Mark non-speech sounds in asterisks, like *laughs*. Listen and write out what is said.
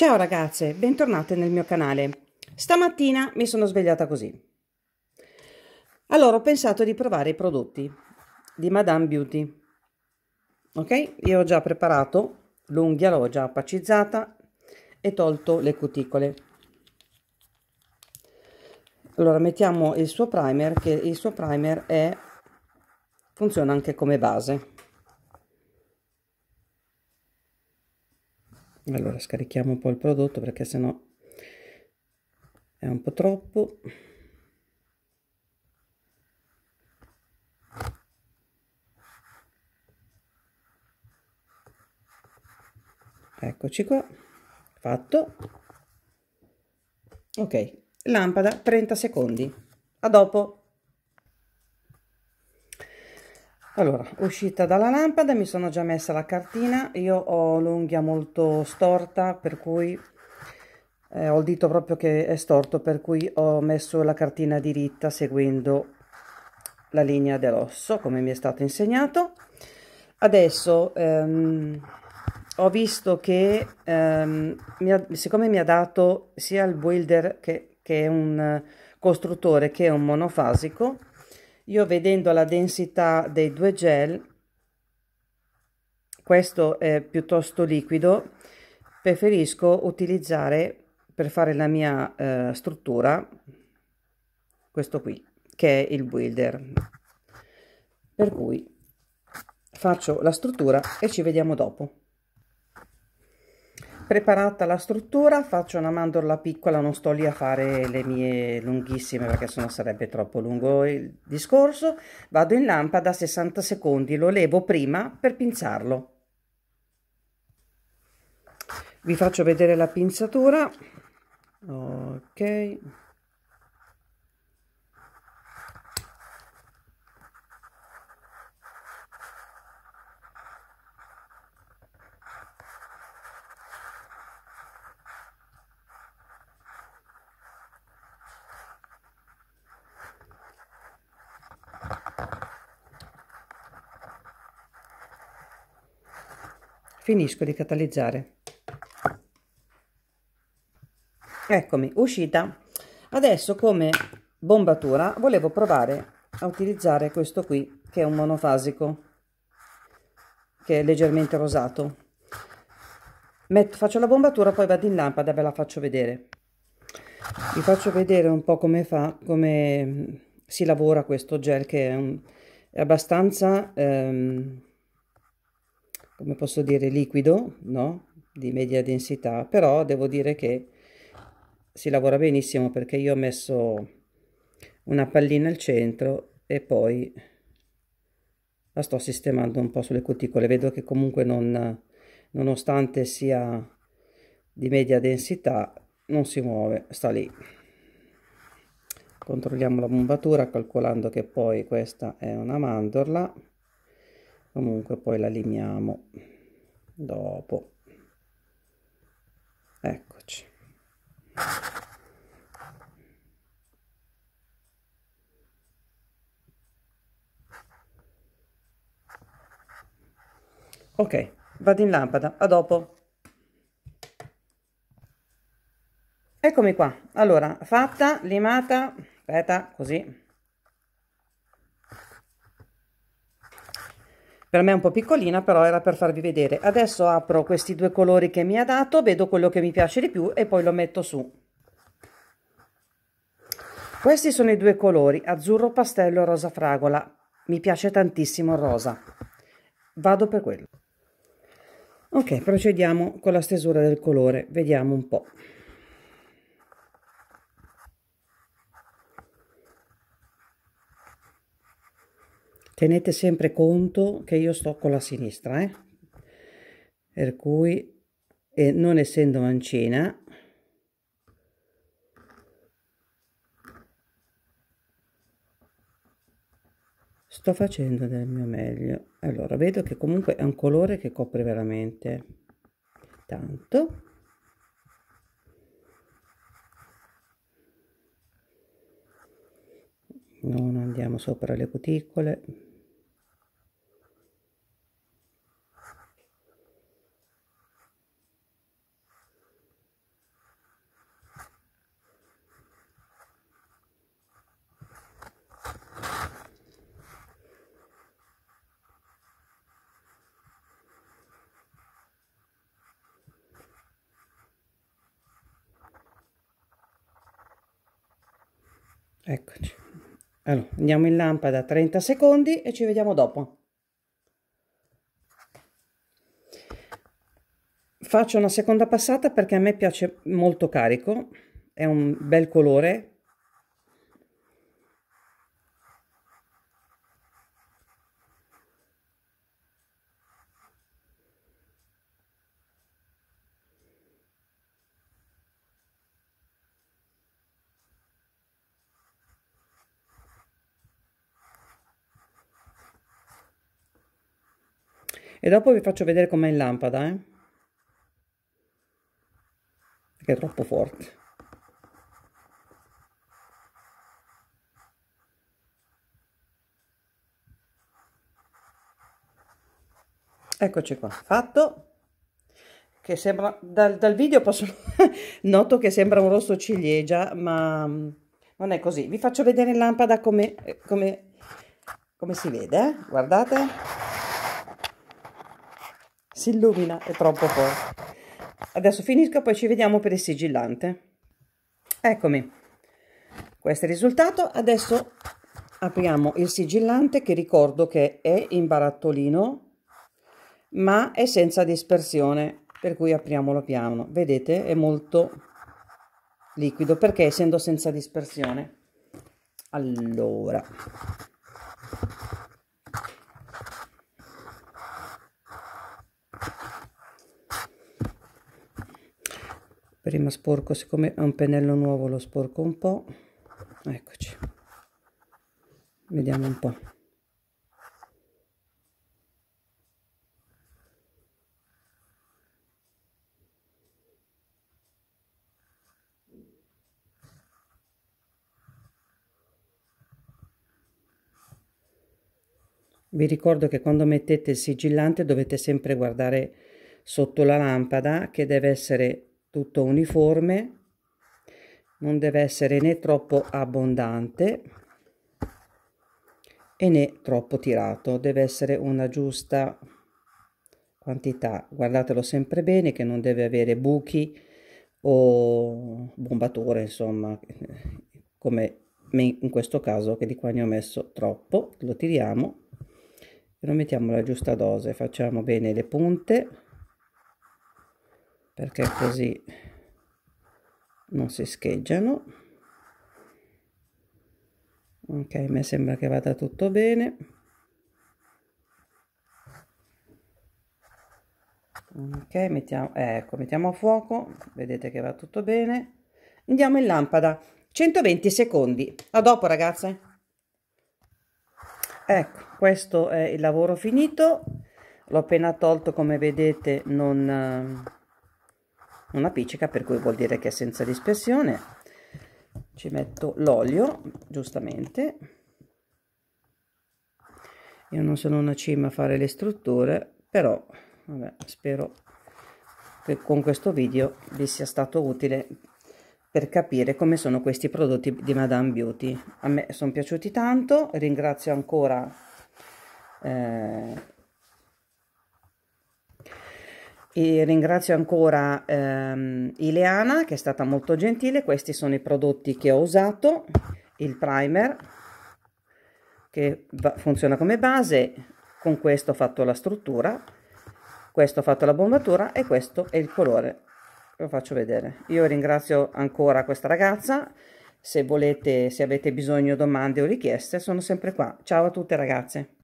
Ciao ragazze, bentornate nel mio canale. Stamattina mi sono svegliata così. Allora ho pensato di provare i prodotti di Madame Beauty. Ok? Io ho già preparato l'unghia, l'ho già appacizzata e tolto le cuticole. Allora mettiamo il suo primer, che il suo primer è funziona anche come base. allora scarichiamo un po' il prodotto perché sennò è un po' troppo eccoci qua fatto ok lampada 30 secondi a dopo Allora, uscita dalla lampada mi sono già messa la cartina, io ho l'unghia molto storta per cui eh, ho il dito proprio che è storto per cui ho messo la cartina diritta seguendo la linea dell'osso come mi è stato insegnato. Adesso ehm, ho visto che ehm, mi ha, siccome mi ha dato sia il builder che, che un costruttore che è un monofasico io vedendo la densità dei due gel, questo è piuttosto liquido, preferisco utilizzare per fare la mia eh, struttura questo qui, che è il builder. Per cui faccio la struttura e ci vediamo dopo preparata la struttura faccio una mandorla piccola non sto lì a fare le mie lunghissime perché sennò sarebbe troppo lungo il discorso vado in lampada 60 secondi lo levo prima per pinzarlo vi faccio vedere la pinzatura ok finisco di catalizzare eccomi uscita adesso come bombatura volevo provare a utilizzare questo qui che è un monofasico che è leggermente rosato Metto, faccio la bombatura poi vado in lampada ve la faccio vedere vi faccio vedere un po' come fa come si lavora questo gel che è, un, è abbastanza ehm, come posso dire, liquido, no? Di media densità, però devo dire che si lavora benissimo perché io ho messo una pallina al centro e poi la sto sistemando un po' sulle cuticole. Vedo che comunque non, nonostante sia di media densità, non si muove, sta lì. Controlliamo la bombatura calcolando che poi questa è una mandorla comunque poi la limiamo dopo eccoci ok vado in lampada a dopo eccomi qua allora fatta limata aspetta così per me è un po' piccolina però era per farvi vedere adesso apro questi due colori che mi ha dato vedo quello che mi piace di più e poi lo metto su questi sono i due colori azzurro pastello e rosa fragola mi piace tantissimo il rosa vado per quello ok procediamo con la stesura del colore vediamo un po' Tenete sempre conto che io sto con la sinistra, eh? per cui eh, non essendo mancina sto facendo del mio meglio. Allora, vedo che comunque è un colore che copre veramente tanto. non andiamo sopra le cuticole eccoci allora andiamo in lampada 30 secondi e ci vediamo dopo faccio una seconda passata perché a me piace molto carico è un bel colore e dopo vi faccio vedere com'è in lampada eh? perché è troppo forte eccoci qua fatto che sembra dal, dal video posso *laughs* noto che sembra un rosso ciliegia ma mm, non è così vi faccio vedere in lampada come, eh, come, come si vede eh? guardate si illumina, è troppo forte. Adesso finisco poi ci vediamo per il sigillante. Eccomi, questo è il risultato. Adesso apriamo il sigillante che ricordo che è in barattolino ma è senza dispersione per cui apriamolo piano vedete è molto liquido perché essendo senza dispersione allora prima sporco siccome è un pennello nuovo lo sporco un po eccoci vediamo un po Vi ricordo che quando mettete il sigillante dovete sempre guardare sotto la lampada che deve essere tutto uniforme non deve essere né troppo abbondante e né troppo tirato deve essere una giusta quantità guardatelo sempre bene che non deve avere buchi o bombature insomma come in questo caso che di qua ne ho messo troppo lo tiriamo e lo mettiamo la giusta dose facciamo bene le punte perché così non si scheggiano ok mi sembra che vada tutto bene ok mettiamo ecco mettiamo a fuoco vedete che va tutto bene andiamo in lampada 120 secondi a dopo ragazze ecco questo è il lavoro finito l'ho appena tolto come vedete non una piccica per cui vuol dire che è senza dispersione ci metto l'olio giustamente io non sono una cima a fare le strutture però vabbè, spero che con questo video vi sia stato utile per capire come sono questi prodotti di Madame Beauty a me sono piaciuti tanto ringrazio ancora eh, e ringrazio ancora ehm, Ileana che è stata molto gentile. Questi sono i prodotti che ho usato. Il primer che funziona come base. Con questo ho fatto la struttura. Questo ho fatto la bombatura e questo è il colore. Lo faccio vedere. Io ringrazio ancora questa ragazza. Se volete, se avete bisogno, domande o richieste, sono sempre qua. Ciao a tutte ragazze.